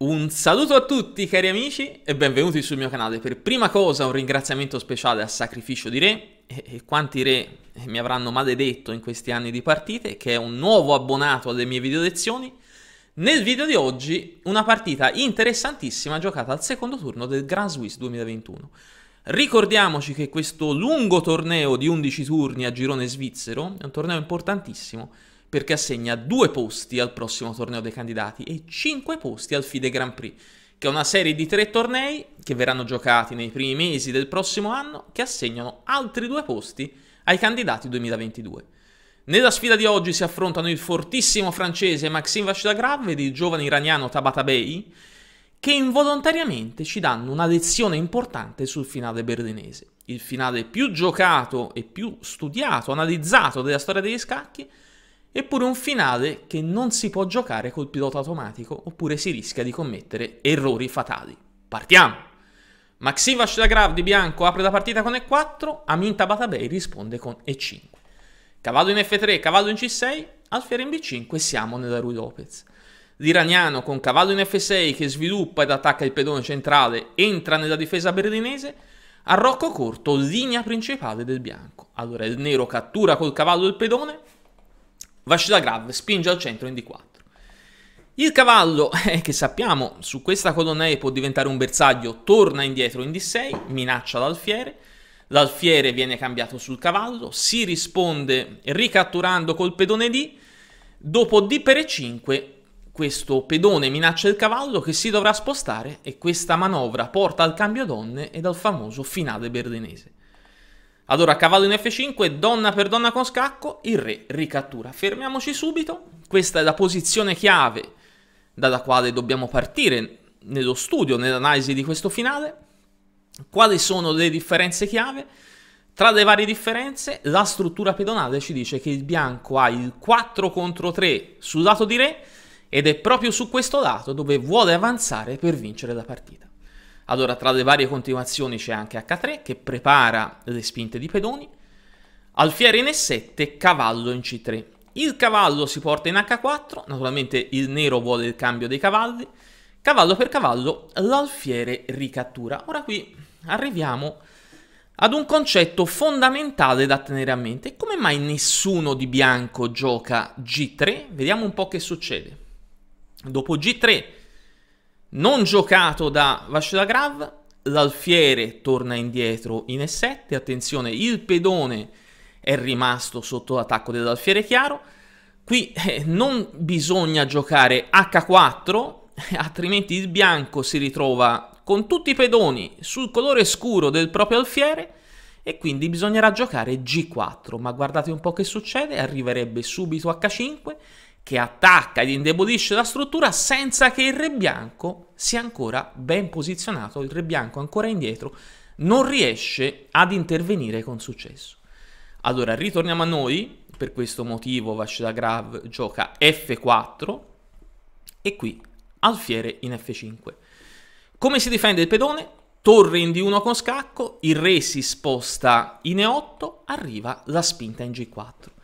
Un saluto a tutti cari amici e benvenuti sul mio canale. Per prima cosa un ringraziamento speciale a Sacrificio di Re e, e quanti re mi avranno maledetto in questi anni di partite che è un nuovo abbonato alle mie video lezioni. Nel video di oggi una partita interessantissima giocata al secondo turno del Grand Swiss 2021. Ricordiamoci che questo lungo torneo di 11 turni a girone svizzero è un torneo importantissimo perché assegna due posti al prossimo torneo dei candidati e cinque posti al FIDE Grand Prix, che è una serie di tre tornei che verranno giocati nei primi mesi del prossimo anno che assegnano altri due posti ai candidati 2022. Nella sfida di oggi si affrontano il fortissimo francese Maxime Vachdagrav ed il giovane iraniano Tabata che involontariamente ci danno una lezione importante sul finale berlinese. Il finale più giocato e più studiato, analizzato della storia degli scacchi, eppure un finale che non si può giocare col pilota automatico oppure si rischia di commettere errori fatali. Partiamo! Maxima Shragrav di bianco apre la partita con E4, Amin Tabatabei risponde con E5. Cavallo in F3, cavallo in C6, alfiere in B5, siamo nella Rui Lopez. L'iraniano con cavallo in F6 che sviluppa ed attacca il pedone centrale entra nella difesa berlinese, a rocco corto linea principale del bianco. Allora il nero cattura col cavallo il pedone, Vascita grave, spinge al centro in D4. Il cavallo, eh, che sappiamo, su questa colonna E può diventare un bersaglio, torna indietro in D6, minaccia l'alfiere, l'alfiere viene cambiato sul cavallo, si risponde ricatturando col pedone D, dopo D per E5 questo pedone minaccia il cavallo che si dovrà spostare e questa manovra porta al cambio donne ed al famoso finale berlinese. Allora, cavallo in F5, donna per donna con scacco, il re ricattura. Fermiamoci subito, questa è la posizione chiave dalla quale dobbiamo partire nello studio, nell'analisi di questo finale. Quali sono le differenze chiave? Tra le varie differenze, la struttura pedonale ci dice che il bianco ha il 4 contro 3 sul lato di re ed è proprio su questo lato dove vuole avanzare per vincere la partita. Allora, tra le varie continuazioni c'è anche H3 che prepara le spinte di pedoni, alfiere in E7, cavallo in C3. Il cavallo si porta in H4, naturalmente il nero vuole il cambio dei cavalli, cavallo per cavallo l'alfiere ricattura. Ora qui arriviamo ad un concetto fondamentale da tenere a mente. Come mai nessuno di bianco gioca G3? Vediamo un po' che succede. Dopo G3 non giocato da Vashdagrav, l'alfiere torna indietro in E7, attenzione, il pedone è rimasto sotto l'attacco dell'alfiere chiaro, qui eh, non bisogna giocare H4, altrimenti il bianco si ritrova con tutti i pedoni sul colore scuro del proprio alfiere e quindi bisognerà giocare G4, ma guardate un po' che succede, arriverebbe subito H5 che attacca ed indebolisce la struttura senza che il re bianco sia ancora ben posizionato, il re bianco ancora indietro non riesce ad intervenire con successo. Allora, ritorniamo a noi, per questo motivo Vashdagrav gioca F4 e qui alfiere in F5. Come si difende il pedone? Torre in D1 con scacco, il re si sposta in E8, arriva la spinta in G4.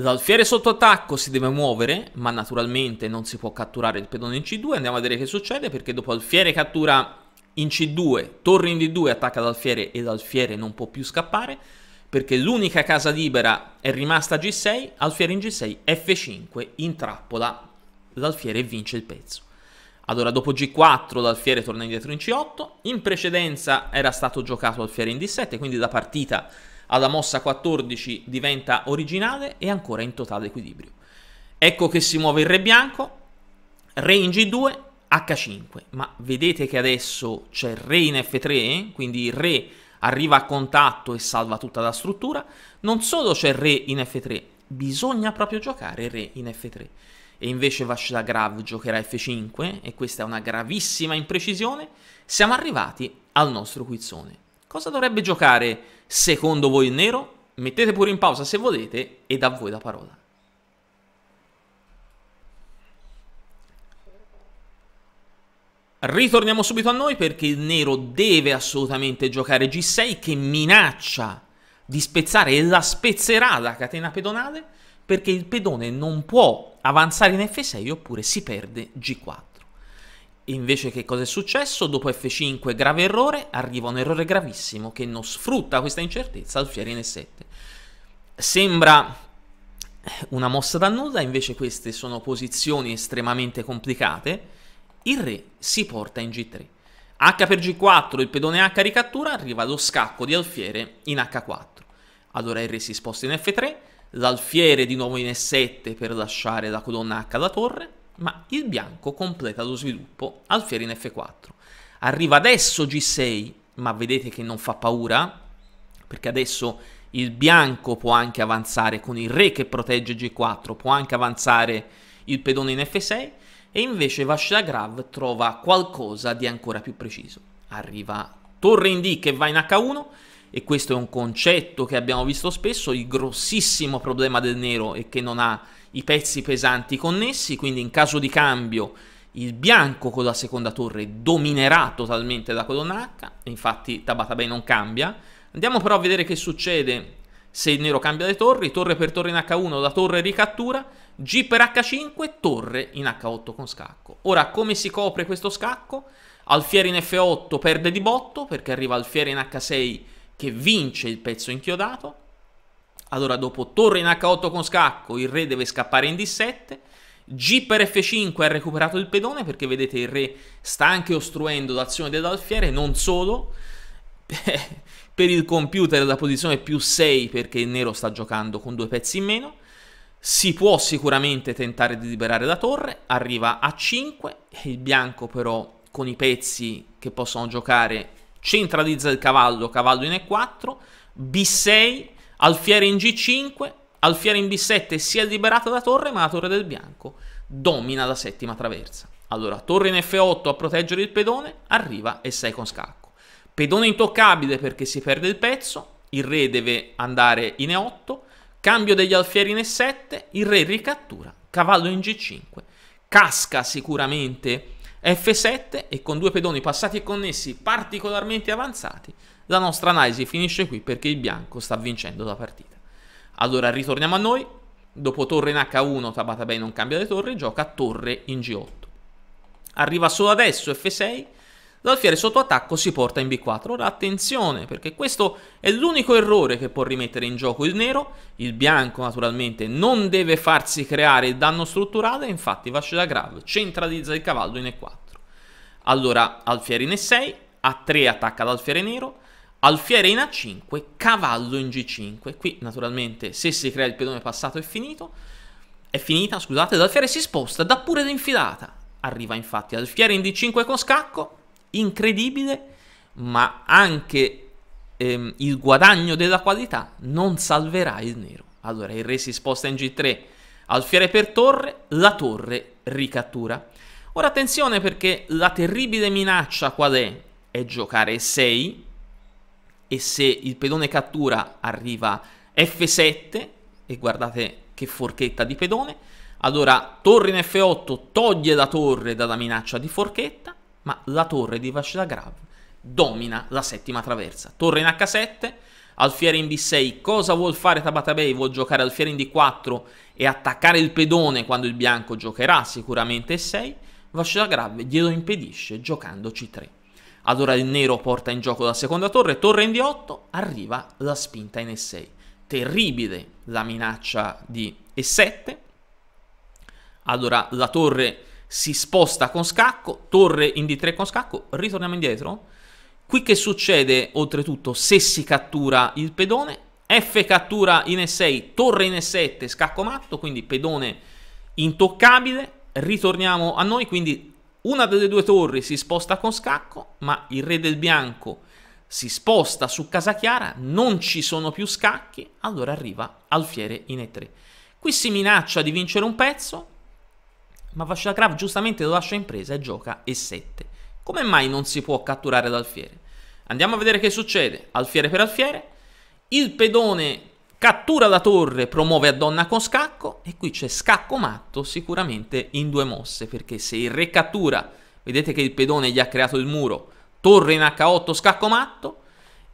L'alfiere sotto attacco si deve muovere, ma naturalmente non si può catturare il pedone in C2. Andiamo a vedere che succede, perché dopo alfiere cattura in C2, torre in D2, attacca l'alfiere e l'alfiere non può più scappare, perché l'unica casa libera è rimasta G6, alfiere in G6, F5, in trappola, l'alfiere vince il pezzo. Allora, dopo G4 l'alfiere torna indietro in C8, in precedenza era stato giocato alfiere in D7, quindi la partita alla mossa 14 diventa originale e ancora in totale equilibrio. Ecco che si muove il re bianco, re in g2, h5, ma vedete che adesso c'è re in f3, eh? quindi il re arriva a contatto e salva tutta la struttura, non solo c'è re in f3, bisogna proprio giocare re in f3. E invece Vashla Grav giocherà f5 eh? e questa è una gravissima imprecisione, siamo arrivati al nostro quizzone. Cosa dovrebbe giocare secondo voi il nero? Mettete pure in pausa se volete e da voi la parola. Ritorniamo subito a noi perché il nero deve assolutamente giocare G6 che minaccia di spezzare e la spezzerà la catena pedonale perché il pedone non può avanzare in F6 oppure si perde G4. Invece che cosa è successo? Dopo F5 grave errore, arriva un errore gravissimo che non sfrutta questa incertezza alfieri in E7. Sembra eh, una mossa da nulla, invece queste sono posizioni estremamente complicate. Il re si porta in G3. H per G4, il pedone H ricattura, arriva lo scacco di alfiere in H4. Allora il re si sposta in F3, l'alfiere di nuovo in E7 per lasciare la colonna H alla torre, ma il bianco completa lo sviluppo, alfiere in f4. Arriva adesso g6, ma vedete che non fa paura, perché adesso il bianco può anche avanzare con il re che protegge g4, può anche avanzare il pedone in f6, e invece Vashdagrav trova qualcosa di ancora più preciso. Arriva torre in D che va in h1, e questo è un concetto che abbiamo visto spesso, il grossissimo problema del nero è che non ha i pezzi pesanti connessi, quindi in caso di cambio il bianco con la seconda torre dominerà totalmente la colonna H, infatti Tabata Bay non cambia. Andiamo però a vedere che succede se il nero cambia le torri, torre per torre in H1, la torre ricattura, G per H5, torre in H8 con scacco. Ora, come si copre questo scacco? Alfiere in F8 perde di botto perché arriva alfiere in H6 che vince il pezzo inchiodato, allora dopo torre in H8 con scacco, il re deve scappare in D7, G per F5 ha recuperato il pedone perché vedete il re sta anche ostruendo l'azione dell'alfiere, non solo, per il computer la posizione più 6 perché il nero sta giocando con due pezzi in meno, si può sicuramente tentare di liberare la torre, arriva a 5, il bianco però con i pezzi che possono giocare centralizza il cavallo, cavallo in E4, B6, alfiere in G5, alfiere in B7 si è liberata da torre, ma la torre del bianco domina la settima traversa. Allora, torre in F8 a proteggere il pedone, arriva E6 con scacco. Pedone intoccabile perché si perde il pezzo, il re deve andare in E8, cambio degli alfieri in E7, il re ricattura, cavallo in G5. Casca sicuramente F7 e con due pedoni passati e connessi particolarmente avanzati, la nostra analisi finisce qui perché il bianco sta vincendo la partita. Allora ritorniamo a noi, dopo torre in H1 Tabata Bay non cambia le torri, gioca torre in G8. Arriva solo adesso F6 l'alfiere sotto attacco si porta in B4. Ora attenzione perché questo è l'unico errore che può rimettere in gioco il nero, il bianco naturalmente non deve farsi creare il danno strutturale, infatti da Vascedagrav centralizza il cavallo in E4. Allora alfiere in E6, A3 attacca l'alfiere nero, alfiere in A5, cavallo in G5. Qui naturalmente se si crea il pedone passato è finito, è finita, scusate, l'alfiere si sposta, dà pure l'infilata. Arriva infatti alfiere in D5 con scacco, incredibile, ma anche ehm, il guadagno della qualità non salverà il nero. Allora il re si sposta in G3, alfiere per torre, la torre ricattura. Ora attenzione perché la terribile minaccia qual è? È giocare 6 e se il pedone cattura arriva F7 e guardate che forchetta di pedone, allora torre in F8 toglie la torre dalla minaccia di forchetta ma la torre di Vashdagrav domina la settima traversa. Torre in H7, alfiere in B6, cosa vuol fare Tabata Bay? Vuol giocare alfiere in D4 e attaccare il pedone quando il bianco giocherà sicuramente E6, Vashdagrav glielo impedisce giocando C3. Allora il nero porta in gioco la seconda torre, torre in D8, arriva la spinta in E6. Terribile la minaccia di E7. Allora la torre si sposta con scacco, torre in d3 con scacco, ritorniamo indietro. Qui che succede oltretutto se si cattura il pedone, F cattura in E6, torre in E7, scacco matto, quindi pedone intoccabile, ritorniamo a noi, quindi una delle due torri si sposta con scacco, ma il re del bianco si sposta su casa chiara, non ci sono più scacchi, allora arriva alfiere in E3. Qui si minaccia di vincere un pezzo, ma Vashakrav giustamente lo lascia in presa e gioca E7. Come mai non si può catturare l'alfiere? Andiamo a vedere che succede. Alfiere per alfiere. Il pedone cattura la torre, promuove a donna con scacco. E qui c'è scacco matto sicuramente in due mosse. Perché se il re cattura, vedete che il pedone gli ha creato il muro. Torre in H8, scacco matto.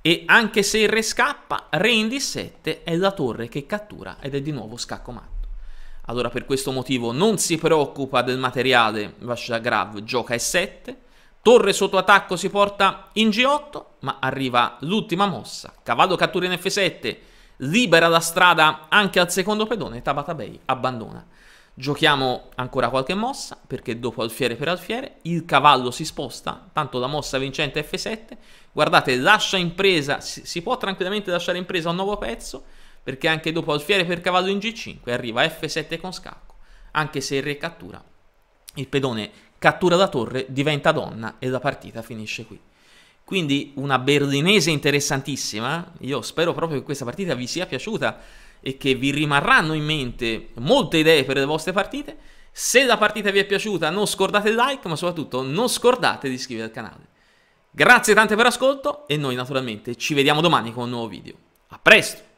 E anche se il re scappa, re in D7 è la torre che cattura ed è di nuovo scacco matto. Allora per questo motivo non si preoccupa del materiale Vashdagrav, gioca E7, torre sotto attacco si porta in G8, ma arriva l'ultima mossa, cavallo cattura in F7, libera la strada anche al secondo pedone, Tabata Bay abbandona. Giochiamo ancora qualche mossa, perché dopo alfiere per alfiere, il cavallo si sposta, tanto la mossa vincente F7, guardate, lascia impresa, si, può tranquillamente lasciare impresa un nuovo pezzo, perché anche dopo alfiere per cavallo in G5 arriva F7 con scacco, anche se il re cattura. Il pedone cattura la torre, diventa donna e la partita finisce qui. Quindi una berlinese interessantissima, io spero proprio che questa partita vi sia piaciuta e che vi rimarranno in mente molte idee per le vostre partite. Se la partita vi è piaciuta non scordate il like, ma soprattutto non scordate di iscrivervi al canale. Grazie tante per l'ascolto e noi naturalmente ci vediamo domani con un nuovo video. A presto!